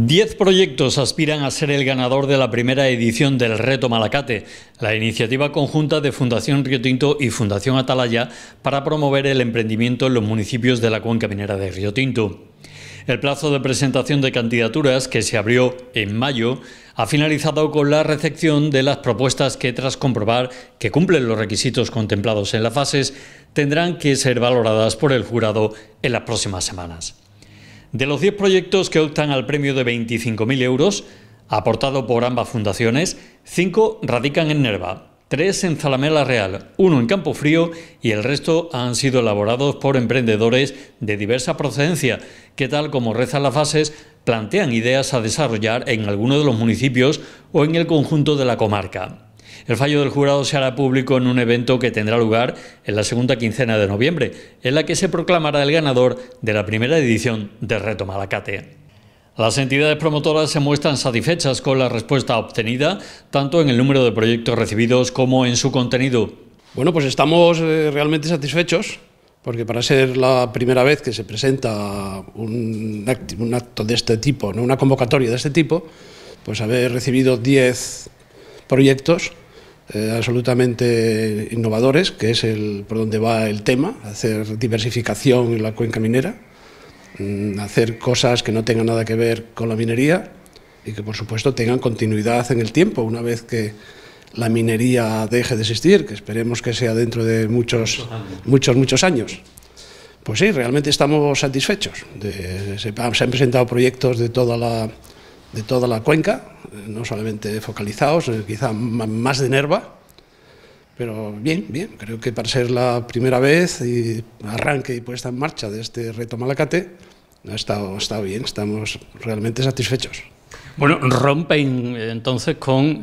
Diez proyectos aspiran a ser el ganador de la primera edición del Reto Malacate, la iniciativa conjunta de Fundación Río Tinto y Fundación Atalaya para promover el emprendimiento en los municipios de la cuenca minera de Río Tinto. El plazo de presentación de candidaturas, que se abrió en mayo, ha finalizado con la recepción de las propuestas que, tras comprobar que cumplen los requisitos contemplados en las fases, tendrán que ser valoradas por el jurado en las próximas semanas. De los 10 proyectos que optan al premio de 25.000 euros, aportado por ambas fundaciones, 5 radican en Nerva, 3 en Zalamela Real, 1 en Campofrío y el resto han sido elaborados por emprendedores de diversa procedencia, que tal como rezan las bases, plantean ideas a desarrollar en alguno de los municipios o en el conjunto de la comarca. El fallo del jurado se hará público en un evento que tendrá lugar en la segunda quincena de noviembre, en la que se proclamará el ganador de la primera edición de Reto Malacate. Las entidades promotoras se muestran satisfechas con la respuesta obtenida, tanto en el número de proyectos recibidos como en su contenido. Bueno, pues estamos eh, realmente satisfechos, porque para ser la primera vez que se presenta un, acto, de este tipo, ¿no? una convocatoria de este tipo, pues haber recibido 10 proyectos eh, absolutamente innovadores, que es el, por donde va el tema, hacer diversificación en la cuenca minera, mm, hacer cosas que no tengan nada que ver con la minería y que por supuesto tengan continuidad en el tiempo, una vez que la minería deje de existir, que esperemos que sea dentro de muchos, muchos, muchos años. Pues sí, realmente estamos satisfechos. se han presentado proyectos de toda la de toda la cuenca, eh, no solamente focalizados, eh, quizá más de Nerva, pero bien, bien, creo que para ser la primera vez y arranque y puesta en marcha de este reto Malacate, ha estado, bien, estamos realmente satisfechos. Bueno, rompen eh, entonces con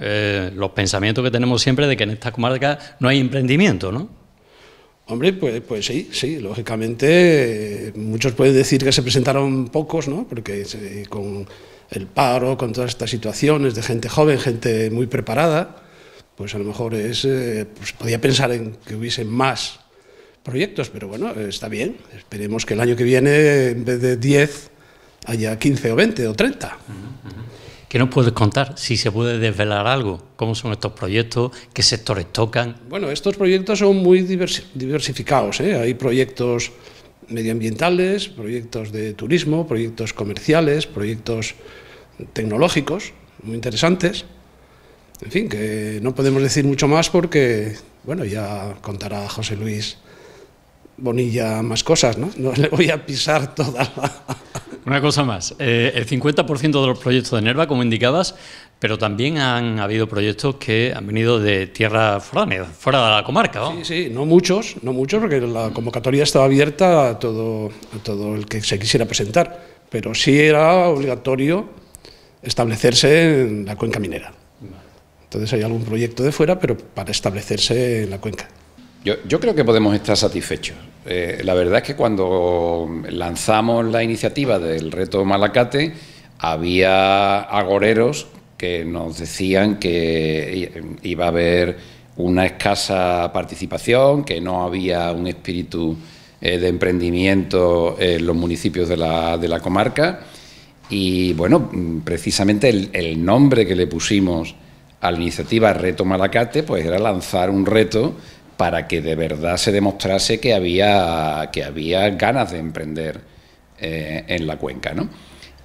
los pensamientos que tenemos siempre de que en esta comarca no hay emprendimiento, ¿no? Hombre, pues, pues sí, sí, lógicamente muchos pueden decir que se presentaron pocos, ¿no? Porque con el paro, con todas estas situaciones de gente joven, gente muy preparada, pues a lo mejor es, eh, pues podía pensar en que hubiesen más proyectos, pero bueno, está bien. Esperemos que el año que viene, en vez de 10, haya 15 o 20 o 30. ¿Qué nos puedes contar? Si se puede desvelar algo. ¿Cómo son estos proyectos? ¿Qué sectores tocan? Bueno, estos proyectos son muy diversificados. ¿eh? Hay proyectos medioambientales, proyectos de turismo, proyectos comerciales, proyectos tecnológicos muy interesantes. En fin, que no podemos decir mucho más porque, bueno, ya contará José Luis Bonilla más cosas, ¿no? No le voy a pisar toda la... Una cosa más. Eh, el 50% de los proyectos de Nerva, como indicabas, pero también han habido proyectos que han venido de tierra foráneas, fuera de la comarca. ¿no? Sí, sí, no muchos, no muchos, porque la convocatoria estaba abierta a todo, el que se quisiera presentar, pero sí era obligatorio establecerse en la cuenca minera. Entonces hay algún proyecto de fuera, pero para establecerse en la cuenca. Yo, creo que podemos estar satisfechos. Eh, la verdad es que cuando lanzamos la iniciativa del reto Malacate, había agoreros que nos decían que iba a haber una escasa participación, que no había un espíritu eh, de emprendimiento en los municipios de la, comarca. Y bueno, precisamente el, nombre que le pusimos a la iniciativa Reto Malacate, pues era lanzar un reto para que de verdad se demostrase que había, que había ganas de emprender eh, en la cuenca. ¿no?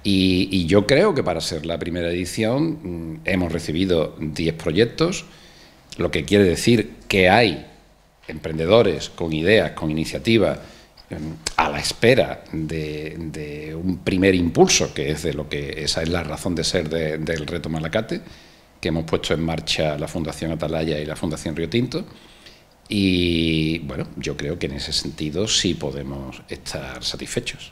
Y, yo creo que para ser la primera edición mm, hemos recibido 10 proyectos, lo que quiere decir que hay emprendedores con ideas, con iniciativas, em, a la espera de, un primer impulso, que es de lo que esa es la razón de ser del reto Malacate, que hemos puesto en marcha la Fundación Atalaya y la Fundación Río Tinto. Y bueno, yo creo que en ese sentido sí podemos estar satisfechos.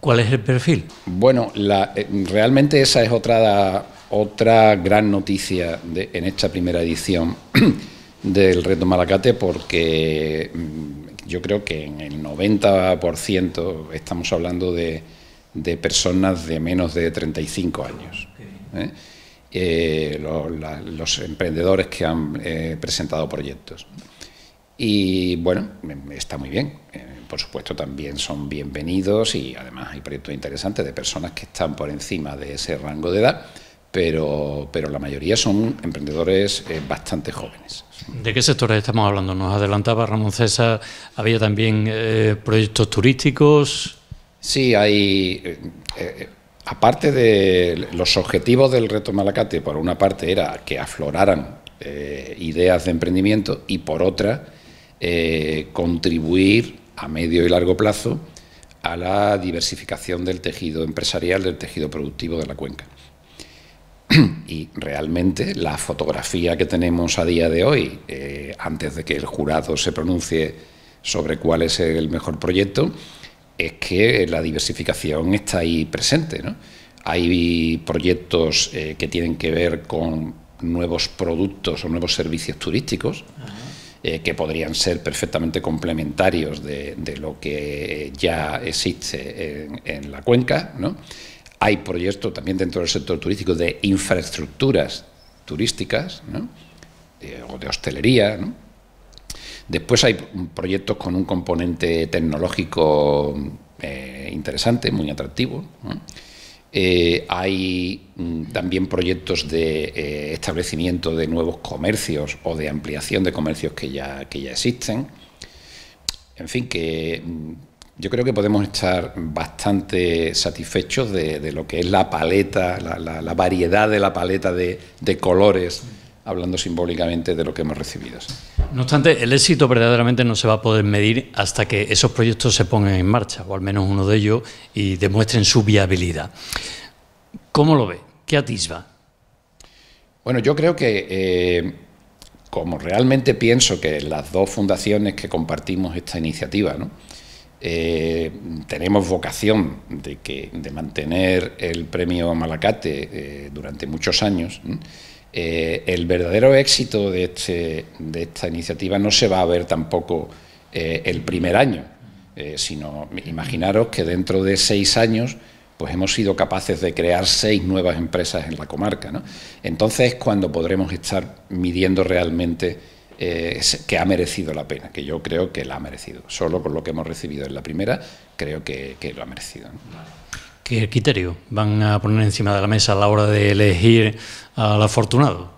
¿Cuál es el perfil? Bueno, la, eh, realmente esa es otra, otra gran noticia de, en esta primera edición del Reto Malacate porque mm, yo creo que en el 90% estamos hablando de, personas de menos de 35 años. ¿eh? Eh, los emprendedores que han presentado proyectos. Y bueno, está muy bien por supuesto, también son bienvenidos y además hay proyectos interesantes de personas que están por encima de ese rango de edad, pero, pero la mayoría son emprendedores eh, bastante jóvenes. ¿De qué sectores estamos hablando? Nos adelantaba Ramón César, había también eh, proyectos turísticos. Sí, hay... Eh, aparte de los objetivos del reto Malacate, por una parte era que afloraran ideas de emprendimiento y por otra contribuir a medio y largo plazo a la diversificación del tejido empresarial, del tejido productivo de la cuenca. Y realmente la fotografía que tenemos a día de hoy, eh, antes de que el jurado se pronuncie sobre cuál es el mejor proyecto, es que la diversificación está ahí presente. Hay proyectos eh, que tienen que ver con nuevos productos o nuevos servicios turísticos. Eh, que podrían ser perfectamente complementarios de, lo que ya existe en, la cuenca. Hay proyectos también dentro del sector turístico de infraestructuras turísticas o de hostelería. Después hay proyectos con un componente tecnológico eh, interesante, muy atractivo. Eh, hay mm, también proyectos de eh, establecimiento de nuevos comercios o de ampliación de comercios que ya, ya existen. En fin, que mm, yo creo que podemos estar bastante satisfechos de, lo que es la paleta, la, variedad de la paleta de colores hablando simbólicamente de lo que hemos recibido. No obstante, el éxito verdaderamente no se va a poder medir hasta que esos proyectos se pongan en marcha, o al menos uno de ellos, y demuestren su viabilidad. ¿Cómo lo ve? ¿Qué atisba? Bueno, yo creo que eh, como realmente pienso que las dos fundaciones que compartimos esta iniciativa, ¿no? Eh, tenemos vocación de, que, de mantener el premio Malacate eh, durante muchos años. Eh, el verdadero éxito este, de, esta iniciativa no se va a ver tampoco eh, el primer año, eh, sino imaginaros que dentro de seis años pues hemos sido capaces de crear seis nuevas empresas en la comarca. Entonces es cuando podremos estar midiendo realmente que ha merecido la pena, que yo creo que la ha merecido. Solo por lo que hemos recibido en la primera, creo que, lo ha merecido. ¿Qué criterio van a poner encima de la mesa a la hora de elegir al afortunado?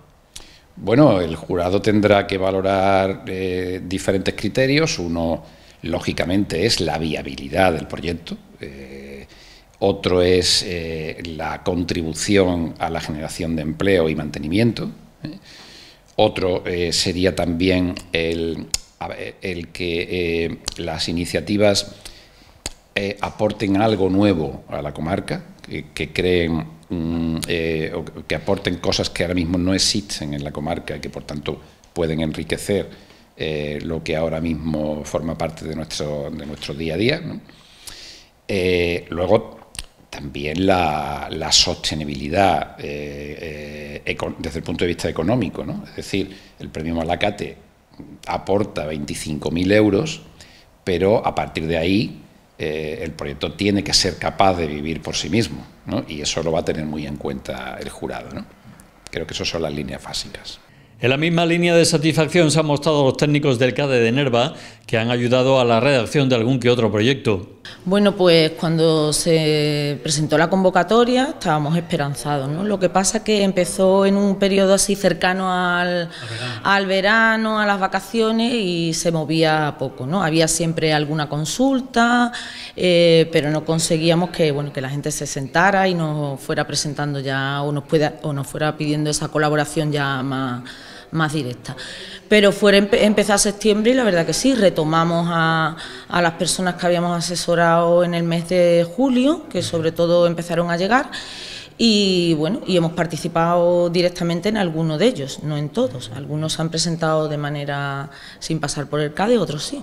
Bueno, el jurado tendrá que valorar eh, diferentes criterios. Uno, lógicamente, es la viabilidad del proyecto. Eh, otro es eh, la contribución a la generación de empleo y mantenimiento. Otro sería también el, el que las iniciativas eh, aporten algo nuevo a la comarca, que, creen mm, eh, que aporten cosas que ahora mismo no existen en la comarca y que por tanto pueden enriquecer eh, lo que ahora mismo forma parte de nuestro, nuestro día a día. luego, también la, sostenibilidad desde el punto de vista económico. Es decir, el premio Malacate aporta 25.000 euros, pero a partir de ahí eh, el proyecto tiene que ser capaz de vivir por sí mismo, y eso lo va a tener muy en cuenta el jurado. Creo que esas son las líneas básicas. En la misma línea de satisfacción se han mostrado los técnicos del CADE de Nerva, que han ayudado a la redacción de algún que otro proyecto. Bueno, pues cuando se presentó la convocatoria estábamos esperanzados, ¿no? Lo que pasa es que empezó en un periodo así cercano al, verano. a las vacaciones y se movía poco, ¿no? Había siempre alguna consulta, eh, pero no conseguíamos que, bueno, que la gente se sentara y nos fuera presentando ya o pueda, o nos fuera pidiendo esa colaboración ya más más directa. Pero fuera empezar septiembre y la verdad que sí, retomamos a, las personas que habíamos asesorado en el mes de julio, que sobre todo empezaron a llegar. Y bueno, y hemos participado directamente en algunos de ellos, no en todos. Algunos se han presentado de manera sin pasar por el CADE, otros sí.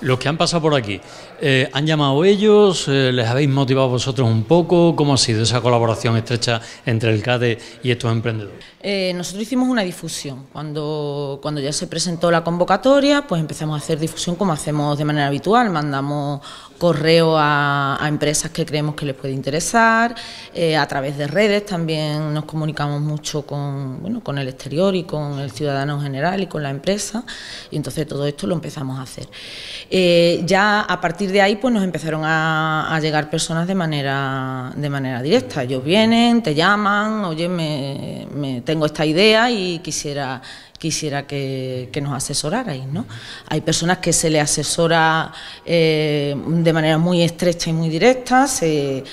Los que han pasado por aquí, eh, ¿han llamado ellos? Eh, ¿Les habéis motivado vosotros un poco? ¿Cómo ha sido esa colaboración estrecha entre el CADE y estos emprendedores? Eh, nosotros hicimos una difusión. Cuando, cuando ya se presentó la convocatoria, pues empezamos a hacer difusión como hacemos de manera habitual. Mandamos correo a, empresas que creemos que les puede interesar, eh, a través de redes también nos comunicamos mucho con, bueno, con el exterior y con el ciudadano en general y con la empresa, y entonces todo esto lo empezamos a hacer. Eh, ya a partir de ahí pues nos empezaron a, llegar personas de manera, de manera directa, ellos vienen, te llaman, oye, me tengo esta idea y quisiera quisiera que, nos asesorarais. ¿no? Hay personas que se les asesora eh, de manera muy estrecha y muy directa, se,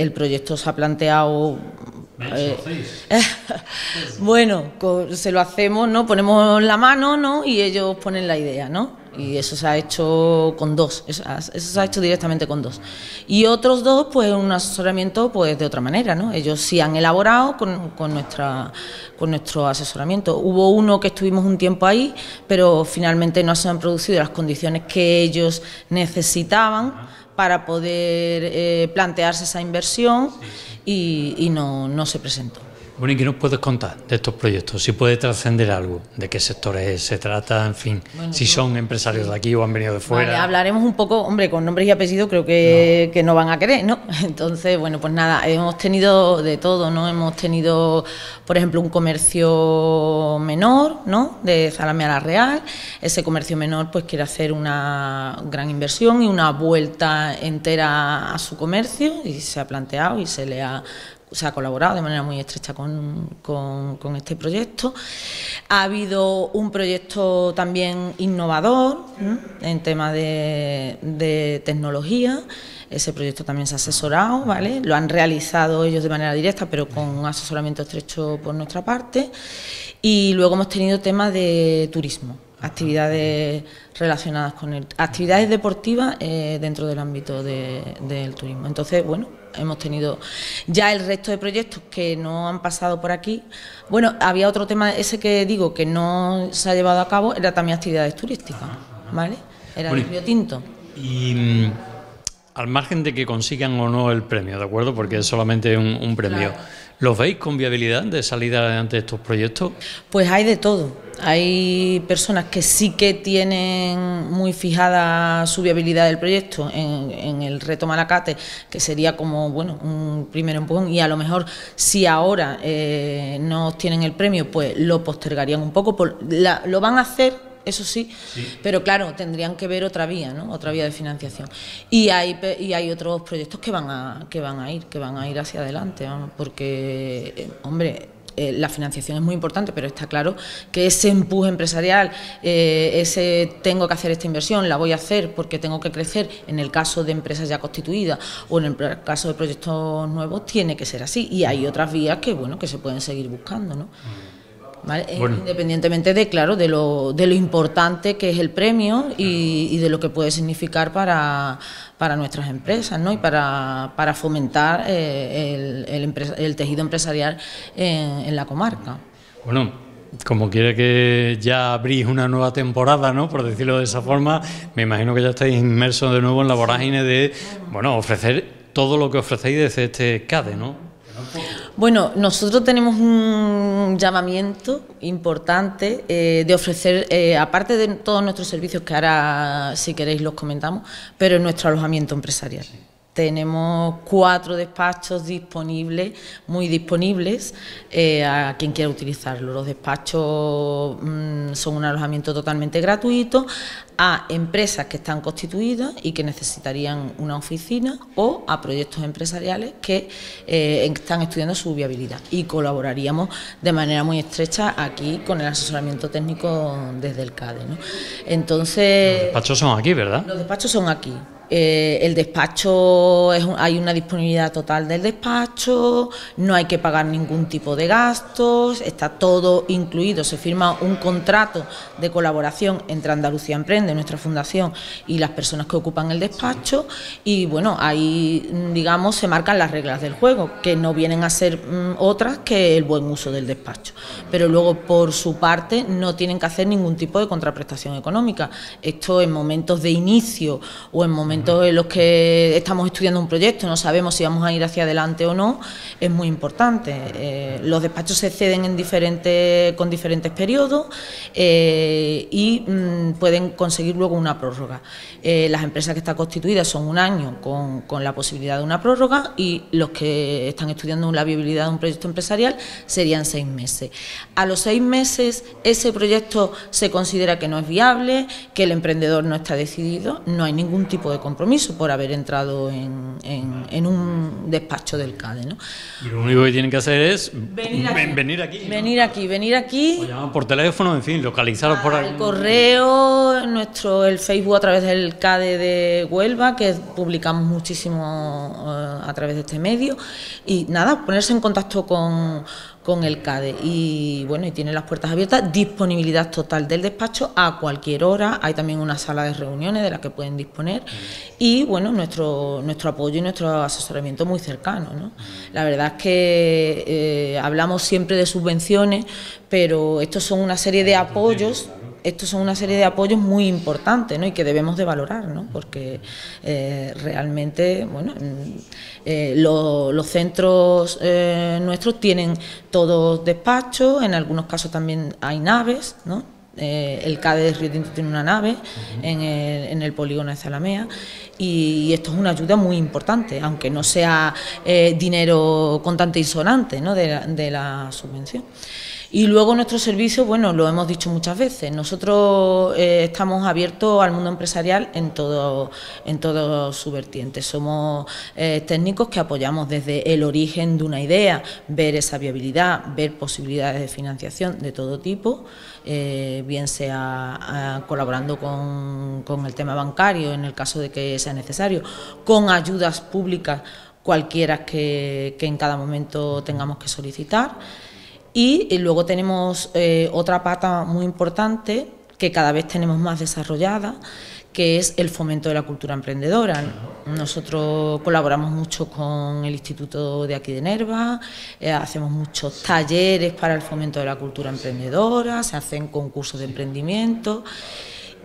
el proyecto se ha planteado... Eh, bueno, se lo hacemos, ¿no? Ponemos la mano, ¿no? Y ellos ponen la idea, ¿no? y eso se ha hecho con dos, eso, se ha hecho directamente con dos. Y otros dos, pues un asesoramiento pues de otra manera, ¿no? Ellos sí han elaborado con, nuestra, con nuestro asesoramiento. Hubo uno que estuvimos un tiempo ahí, pero finalmente no se han producido las condiciones que ellos necesitaban para poder eh, plantearse esa inversión y, no se presentó. Bueno, ¿y qué nos puedes contar de estos proyectos? Si puede trascender algo, de qué sectores se trata, en fin, si son empresarios de aquí o han venido de fuera. hablaremos un poco, hombre, con nombres y apellidos creo que no. van a querer, ¿no? Entonces, bueno, pues nada, hemos tenido de todo, ¿no? Hemos tenido, por ejemplo, un comercio menor, ¿no? De Salame a la Real. Ese comercio menor, pues quiere hacer una gran inversión y una vuelta entera a su comercio y se ha planteado y se le ha se ha colaborado de manera muy estrecha con, con, este proyecto. Ha habido un proyecto también innovador en tema de, de, tecnología. Ese proyecto también se ha asesorado, ¿vale? Lo han realizado ellos de manera directa, pero con un asesoramiento estrecho por nuestra parte. Y luego hemos tenido temas de turismo actividades relacionadas con el, actividades deportivas eh, dentro del ámbito del turismo. Entonces, bueno, hemos tenido ya el resto de proyectos que no han pasado por aquí. Bueno, había otro tema ese que digo que no se ha llevado a cabo, era también actividades turísticas, ¿vale? Era el río Tinto. Y mm, al margen de que consigan o no el premio, ¿de acuerdo? Porque es solamente un, premio. ¿Los veis con viabilidad de salida adelante de estos proyectos? Pues hay de todo. Hay personas que sí que tienen muy fijada su viabilidad del proyecto en, el reto Malacate, que sería como bueno un primer empujón, y a lo mejor si ahora eh, no obtienen el premio, pues lo postergarían un poco. lo van a hacer eso sí, pero claro, tendrían que ver otra vía, ¿no? Otra vía de financiación. Y hay, y hay otros proyectos que van, a, que van a ir, que van a ir hacia adelante, porque, eh, hombre, eh, la financiación es muy importante, pero está claro que ese empuje empresarial, eh, ese tengo que hacer esta inversión, la voy a hacer porque tengo que crecer, en el caso de empresas ya constituidas o en el caso de proyectos nuevos, tiene que ser así. Y hay otras vías que, bueno, que se pueden seguir buscando, ¿no? Mm. Eh, independientemente de, claro, de lo, importante que es el premio y, de lo que puede significar para, nuestras empresas ¿no? y para, fomentar eh, el, el, el, tejido empresarial en, la comarca. Bueno, como quiere que ya abrís una nueva temporada, ¿no? Por decirlo de esa forma, me imagino que ya estáis inmersos de nuevo en la vorágine de, bueno, ofrecer todo lo que ofrecéis desde este CADE, ¿no? Bueno, nosotros tenemos un llamamiento importante eh, de ofrecer, eh, aparte de todos nuestros servicios que ahora, si queréis, los comentamos, pero en nuestro alojamiento empresarial. Tenemos cuatro despachos disponibles, muy disponibles, eh, a quien quiera utilizarlo. Los despachos mm, son un alojamiento totalmente gratuito a empresas que están constituidas y que necesitarían una oficina o a proyectos empresariales que eh, están estudiando su viabilidad. Y colaboraríamos de manera muy estrecha aquí con el asesoramiento técnico desde el CADE. Entonces, los despachos son aquí, ¿verdad? Los despachos son aquí. Eh, el despacho, hay una disponibilidad total del despacho, no hay que pagar ningún tipo de gastos, está todo incluido, se firma un contrato de colaboración entre Andalucía Emprende de nuestra fundación y las personas que ocupan el despacho y bueno, ahí mm, digamos se marcan las reglas del juego, que no vienen a ser mm, otras que el buen uso del despacho. Pero luego por su parte no tienen que hacer ningún tipo de contraprestación económica. Esto en momentos de inicio o en momentos en los que estamos estudiando un proyecto, no sabemos si vamos a ir hacia adelante o no, es muy importante. Eh, los despachos se ceden con diferentes periodos eh, y mm, pueden conseguir seguir luego una prórroga. Eh, las empresas que están constituidas son un año con, la posibilidad de una prórroga y los que están estudiando la viabilidad de un proyecto empresarial serían seis meses. A los seis meses ese proyecto se considera que no es viable, que el emprendedor no está decidido, no hay ningún tipo de compromiso por haber entrado en, un despacho del CADE. lo único que tienen que hacer es venir aquí, venir aquí. Venir aquí, por teléfono, en fin, localizaros por El correo, nuestro el Facebook a través del CADE de Huelva, que publicamos muchísimo eh, a través de este medio. Y nada, ponerse en contacto con, con el CADE. Y bueno, y tiene las puertas abiertas, disponibilidad total del despacho a cualquier hora. Hay también una sala de reuniones de la que pueden disponer. Y bueno, nuestro, nuestro apoyo y nuestro asesoramiento muy cercano. ¿no? La verdad es que eh, hablamos siempre de subvenciones, pero estos son una serie de apoyos estos son una serie de apoyos muy importantes y que debemos de valorar, ¿no? porque eh, realmente bueno, mm, eh, los centros eh, nuestros tienen todos despachos, en algunos casos también hay naves, ¿no? el CADE de Río Tinto tiene una nave en, el, polígono de Zalamea y, esto es una ayuda muy importante, aunque no sea dinero contante y sonante de la subvención. Y luego nuestro servicio, bueno, lo hemos dicho muchas veces, nosotros eh, estamos abiertos al mundo empresarial en todo, en todos su vertiente. Somos eh, técnicos que apoyamos desde el origen de una idea, ver esa viabilidad, ver posibilidades de financiación de todo tipo, eh, bien sea ah, colaborando con, el tema bancario en el caso de que sea necesario, con ayudas públicas cualquiera que en cada momento tengamos que solicitar. Y, eh, luego tenemos eh, otra pata muy importante que cada vez tenemos más desarrollada, que es el fomento de la cultura emprendedora. Nosotros colaboramos mucho con el Instituto de aquí de Nerva, eh, hacemos muchos talleres para el fomento de la cultura emprendedora, se hacen concursos de emprendimiento.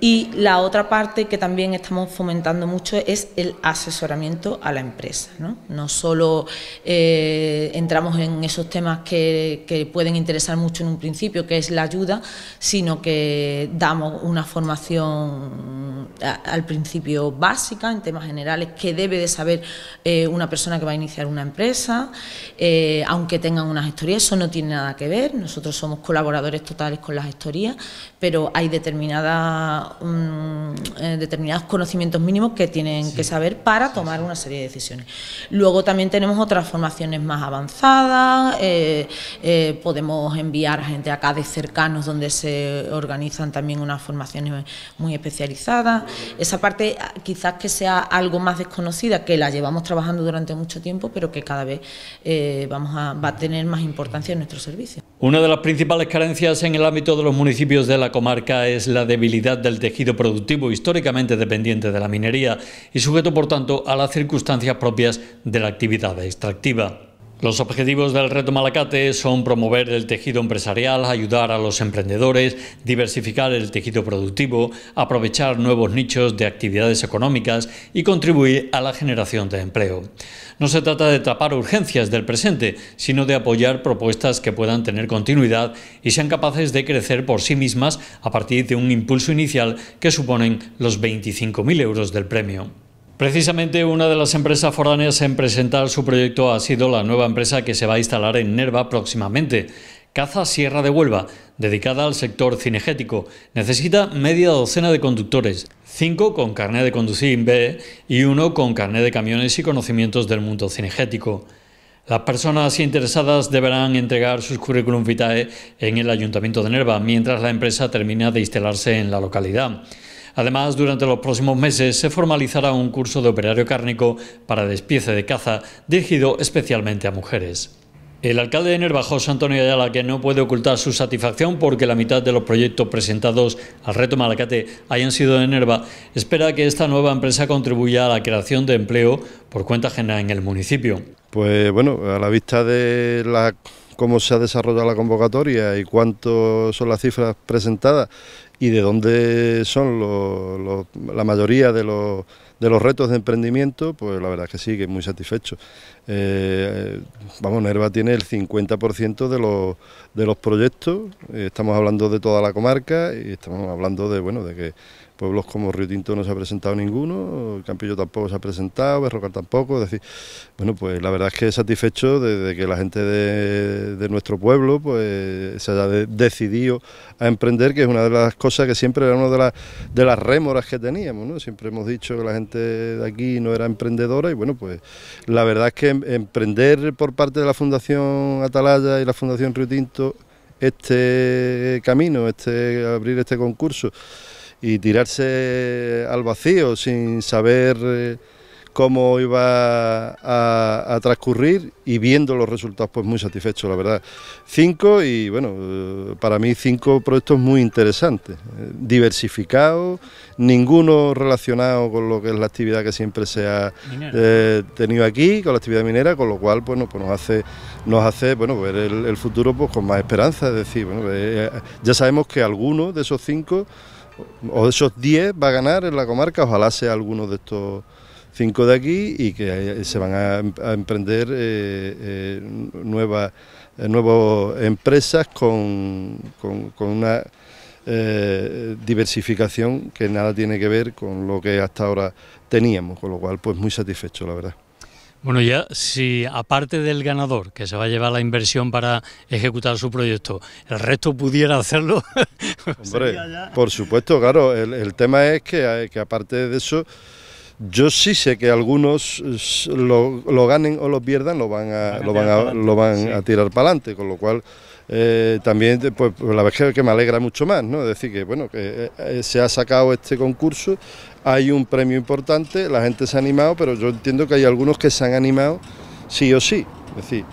Y la otra parte que también estamos fomentando mucho es el asesoramiento a la empresa. No, no solo eh, entramos en esos temas que, pueden interesar mucho en un principio, que es la ayuda, sino que damos una formación al principio básica en temas generales que debe de saber eh, una persona que va a iniciar una empresa, eh, aunque tengan una gestoría, eso no tiene nada que ver. Nosotros somos colaboradores totales con las gestoría, pero hay determinadas eh, determinados conocimientos mínimos que tienen que saber para tomar una serie de decisiones. Luego también tenemos otras formaciones más avanzadas, eh, eh, podemos enviar gente acá de cercanos donde se organizan también unas formaciones muy especializadas. Esa parte ah, quizás que sea algo más desconocida, que la llevamos trabajando durante mucho tiempo, pero que cada vez vamos a, va a tener más importancia en nuestro servicio. Una de las principales carencias en el ámbito de los municipios de la comarca es la debilidad del tejido productivo históricamente dependiente de la minería y sujeto, por tanto, a las circunstancias propias de la actividad extractiva. Los objetivos del Reto Malacate son promover el tejido empresarial, ayudar a los emprendedores, diversificar el tejido productivo, aprovechar nuevos nichos de actividades económicas y contribuir a la generación de empleo. No se trata de tapar urgencias del presente, sino de apoyar propuestas que puedan tener continuidad y sean capaces de crecer por sí mismas a partir de un impulso inicial que suponen los 25.000 euros del premio. Precisamente una de las empresas foráneas en presentar su proyecto ha sido la nueva empresa que se va a instalar en Nerva próximamente, Caza Sierra de Huelva, dedicada al sector cinegético. Necesita media docena de conductores, cinco con carnet de conducir B y uno con carnet de camiones y conocimientos del mundo cinegético. Las personas interesadas deberán entregar sus currículum vitae en el Ayuntamiento de Nerva mientras la empresa termina de instalarse en la localidad. Además, durante los próximos meses se formalizará un curso de operario cárnico para despiece de caza dirigido especialmente a mujeres. El alcalde de José Antonio Ayala, que no puede ocultar su satisfacción porque la mitad de los proyectos presentados al reto Malacate hayan sido de Nerva, espera que esta nueva empresa contribuya a la creación de empleo por cuenta general en el municipio. Pues bueno, a la vista de cómo se ha desarrollado la convocatoria y cuánto son las cifras presentadas y de dónde son la mayoría de los, retos de emprendimiento, pues la verdad es que sí, que muy satisfecho. Eh, vamos, Nerva tiene el 50% de los, de los proyectos, eh, estamos hablando de toda la comarca y estamos hablando de, bueno, de que pueblos como Río Tinto no se ha presentado ninguno, Campillo tampoco se ha presentado, Berrocal tampoco, es decir, bueno, pues la verdad es que satisfecho de, que la gente de, nuestro pueblo pues se haya decidido a emprender, que es una de las cosas que siempre era una de, las de las rémoras que teníamos, ¿no? Siempre hemos dicho que la gente de aquí no era emprendedora y bueno, pues la verdad es que emprender por parte de la Fundación Atalaya y la Fundación Río Tinto este camino, este abrir este concurso y tirarse al vacío sin saber eh, cómo iba a, transcurrir y viendo los resultados, pues muy satisfecho, la verdad. Cinco y bueno, eh, para mí cinco proyectos muy interesantes, eh, diversificados, ninguno relacionado con lo que es la actividad que siempre se ha eh, tenido aquí, con la actividad minera, con lo cual bueno, pues nos hace, nos hace bueno, ver el, futuro pues con más esperanza, es decir, bueno, ya sabemos que alguno de esos cinco o de esos diez va a ganar en la comarca, ojalá sea alguno de estos cinco de aquí y que eh, se van a, em, emprender nuevas, eh, eh, nuevas empresas con, una diversificación que nada tiene que ver con lo que hasta ahora teníamos, con lo cual pues muy satisfecho la verdad. Bueno, ya si aparte del ganador que se va a llevar la inversión para ejecutar su proyecto, el resto pudiera hacerlo. Pues Hombre, por supuesto, claro, el, tema es que, que aparte de eso, yo sí sé que algunos eh, lo, ganen o lo pierdan, lo van a, lo van a, lo van a tirar para adelante, con lo cual eh, también eh, pues, pues, la verdad es que me alegra mucho más, ¿no? Es decir, que bueno, que se ha sacado este concurso, hay un premio importante, la gente se ha animado, pero yo entiendo que hay algunos que se han animado sí o sí, es decir,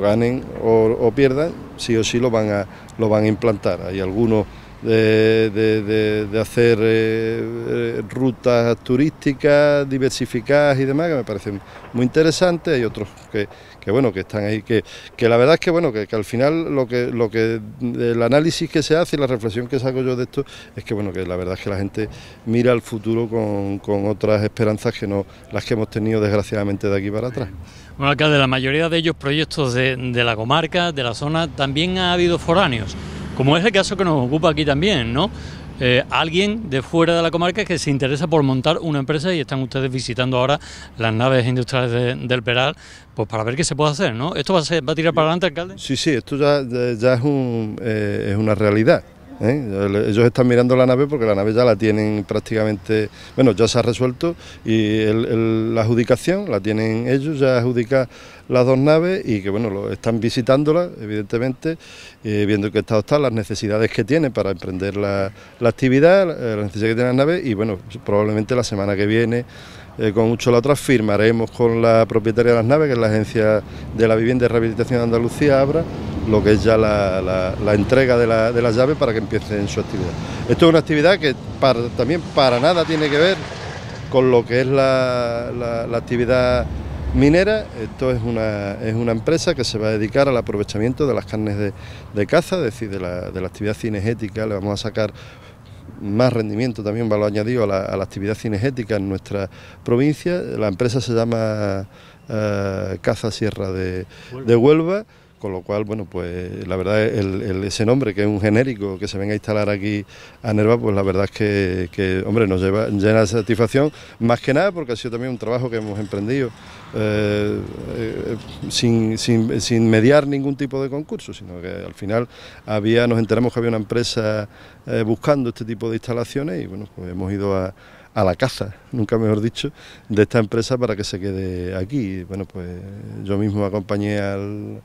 ganen o, o pierdan, sí o sí lo van a, lo van a implantar. Hay algunos de, de, hacer eh, eh, rutas turísticas diversificadas y demás, que me parecen muy interesantes, hay otros que, que bueno, que están ahí, que, la verdad es que bueno, que, al final lo que, lo que el análisis que se hace y la reflexión que saco yo de esto es que bueno, que la verdad es que la gente mira al futuro con, con otras esperanzas que no las que hemos tenido desgraciadamente de aquí para atrás. Bueno, alcalde, la mayoría de ellos proyectos de, de la comarca, de la zona, también ha habido foráneos como es el caso que nos ocupa aquí también, ¿no? Eh, alguien de fuera de la comarca que se interesa por montar una empresa y están ustedes visitando ahora las naves industriales del Peral, pues para ver qué se puede hacer, ¿no? ¿Esto va a, tirar para adelante, alcalde? Sí, sí, esto ya, es, eh, es una realidad. ¿Eh? Ellos están mirando la nave porque la nave ya la tienen prácticamente, bueno, ya se ha resuelto y la adjudicación la tienen ellos, ya adjudica las dos naves y que, bueno, lo, están visitándola evidentemente, eh, viendo que estado están, las necesidades que tiene para emprender la, la actividad, las necesidades que tiene la nave y, bueno, probablemente la semana que viene eh, con con otra, firmaremos con la propietaria de las naves, que es la Agencia de la Vivienda y Rehabilitación de Andalucía, ABRA, lo que es ya la, entrega de la, de llave para que empiecen su actividad. Esto es una actividad que también para nada tiene que ver con lo que es la, actividad minera. Esto es una, es una empresa que se va a dedicar al aprovechamiento de las carnes de, de caza, es decir, de la, de la actividad cinegética. Le vamos a sacar más rendimiento también, va lo añadido a la, actividad cinegética en nuestra provincia. La empresa se llama eh, Caza Sierra de Huelva con lo cual, bueno, pues la verdad ese nombre, que es un genérico que se venga a instalar aquí a Nerva, pues la verdad es que, hombre, nos lleva, llena de satisfacción, más que nada porque ha sido también un trabajo que hemos emprendido eh, eh, sin, sin, mediar ningún tipo de concurso, sino que al final había, nos enteramos que había una empresa eh, buscando este tipo de instalaciones y bueno, pues hemos ido a a la caza, nunca mejor dicho, de esta empresa para que se quede aquí. Bueno, pues yo mismo acompañé al,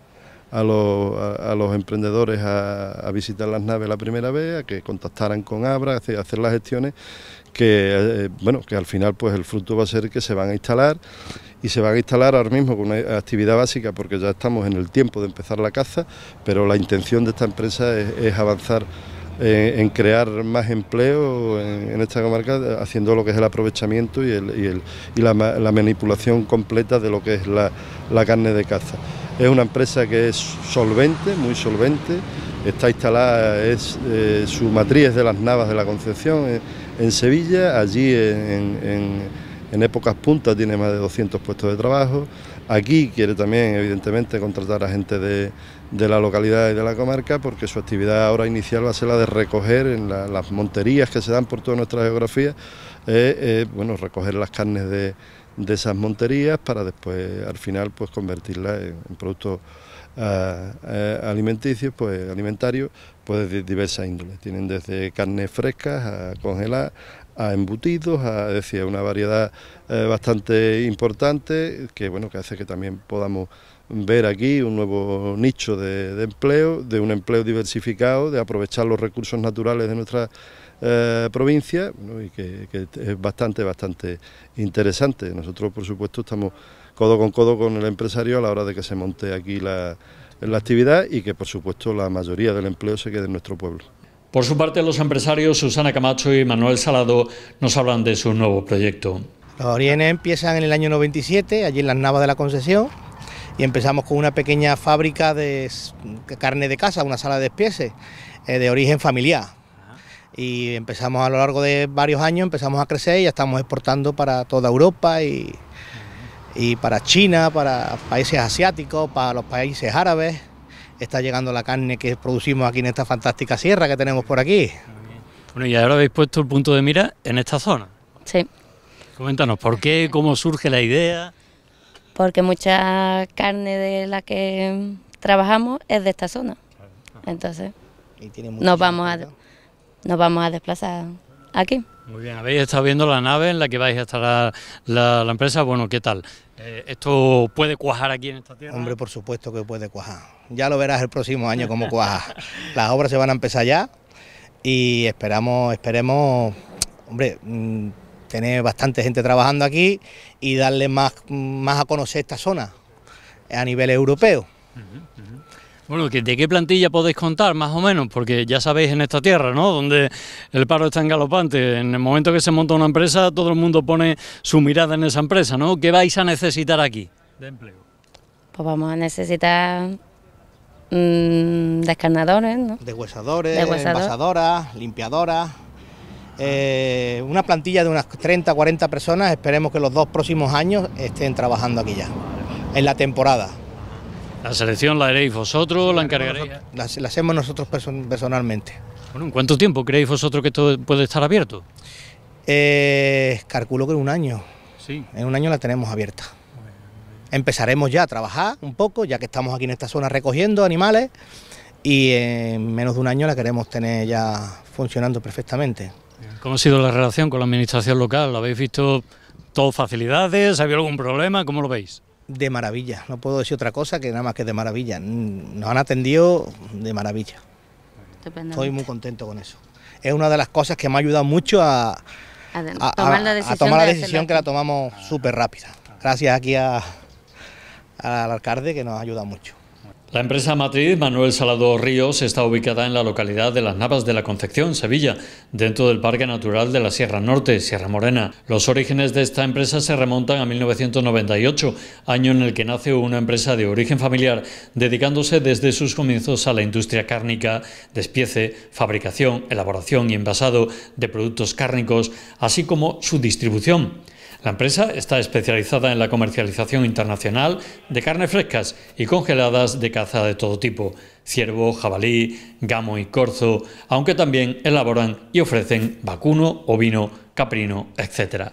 a los, a, los emprendedores a, visitar las naves la primera vez, a que contactaran con Abra, a hacer, las gestiones, que eh, bueno, que al final pues el fruto va a ser que se van a instalar y se van a instalar ahora mismo con una actividad básica porque ya estamos en el tiempo de empezar la caza, pero la intención de esta empresa es, avanzar en, crear más empleo en, esta comarca, haciendo lo que es el aprovechamiento y, y, la, manipulación completa de lo que es la carne de caza. Es una empresa que es solvente, muy solvente, está instalada, es, eh, su matriz de las Navas de la Concepción eh, en, Sevilla, allí en, épocas puntas tiene más de 200 puestos de trabajo, aquí quiere también evidentemente contratar a gente de, la localidad y de la comarca porque su actividad ahora inicial va a ser la de recoger en las monterías que se dan por toda nuestra geografía, eh, bueno, recoger las carnes de de esas monterías para después al final pues convertirla en, productos eh, eh, alimenticios, pues alimentarios, pues de diversas índoles. Tienen desde carnes frescas a congeladas, a embutidos, a decir, una variedad eh, bastante importante que bueno que hace que también podamos ver aquí un nuevo nicho de, de empleo, de un empleo diversificado, de aprovechar los recursos naturales de nuestra eh, ...provincia, y que, es bastante, bastante interesante. Nosotros, por supuesto, estamos codo con codo con el empresario a la hora de que se monte aquí la, la actividad y que, por supuesto, la mayoría del empleo se quede en nuestro pueblo. Por su parte, los empresarios Susana Camacho y Manuel Salado nos hablan de su nuevo proyecto. Los orígenes empiezan en el año 97, allí en las Navas de la Concesión, y empezamos con una pequeña fábrica de carne de casa, una sala de espieses, eh, de origen familiar y empezamos a lo largo de varios años, empezamos a crecer y ya estamos exportando para toda Europa y, y para China, para países asiáticos, para los países árabes. Está llegando la carne que producimos aquí en esta fantástica sierra que tenemos por aquí. Bueno, y ahora habéis puesto el punto de mira en esta zona. Sí. Coméntanos, ¿por qué? ¿Cómo surge la idea? Porque mucha carne de la que trabajamos es de esta zona. Entonces, nos vamos a nos vamos a desplazar aquí. Muy bien, habéis estado viendo la nave en la que vais a estar la, empresa. Bueno, ¿qué tal? Eh, ¿Esto puede cuajar aquí en esta tierra? Hombre, por supuesto que puede cuajar. Ya lo verás el próximo año cómo cuaja. Las obras se van a empezar ya y esperamos, esperemos, hombre, mm, tener bastante gente trabajando aquí y darle más, más a conocer esta zona a nivel europeo. Bueno, ¿de qué plantilla podéis contar más o menos? Porque ya sabéis en esta tierra, ¿no? Donde el paro está en galopante. En el momento que se monta una empresa, todo el mundo pone su mirada en esa empresa, ¿no? ¿Qué vais a necesitar aquí de empleo? Pues vamos a necesitar mm, descarnadores, ¿no? Deshuesadores, envasadoras, limpiadoras. Eh, una plantilla de unas 30, 40 personas, esperemos que los dos próximos años estén trabajando aquí ya, en la temporada. La selección la haréis vosotros, la encargaréis. La, hacemos nosotros personalmente. Bueno, ¿en cuánto tiempo creéis vosotros que esto puede estar abierto? Eh, calculo que en un año. Sí. En un año la tenemos abierta. Empezaremos ya a trabajar un poco, ya que estamos aquí en esta zona recogiendo animales y en menos de un año la queremos tener ya funcionando perfectamente. ¿Cómo ha sido la relación con la administración local? ¿Lo ¿Habéis visto todo facilidades? ¿Había algún problema? ¿Cómo lo veis? de maravilla. No puedo decir otra cosa que nada más que de maravilla. Mm, nos han atendido de maravilla. Estoy muy contento con eso. Es una de las cosas que me ha ayudado mucho a, tomar la decisión, que la tomamos súper rápida. Gracias aquí al alcalde que nos ha ayudado mucho. La empresa matriz Manuel Salado Ríos está ubicada en la localidad de Las Navas de la Concepción, Sevilla, dentro del Parque Natural de la Sierra Norte, Sierra Morena. Los orígenes de esta empresa se remontan a 1998, año en el que nace una empresa de origen familiar, dedicándose desde sus comienzos a la industria cárnica, despiece, fabricación, elaboración y envasado de productos cárnicos, así como su distribución. La empresa está especializada en la comercialización internacional de carnes frescas y congeladas de caza de todo tipo, ciervo, jabalí, gamo y corzo, aunque también elaboran y ofrecen vacuno, ovino, caprino, etc.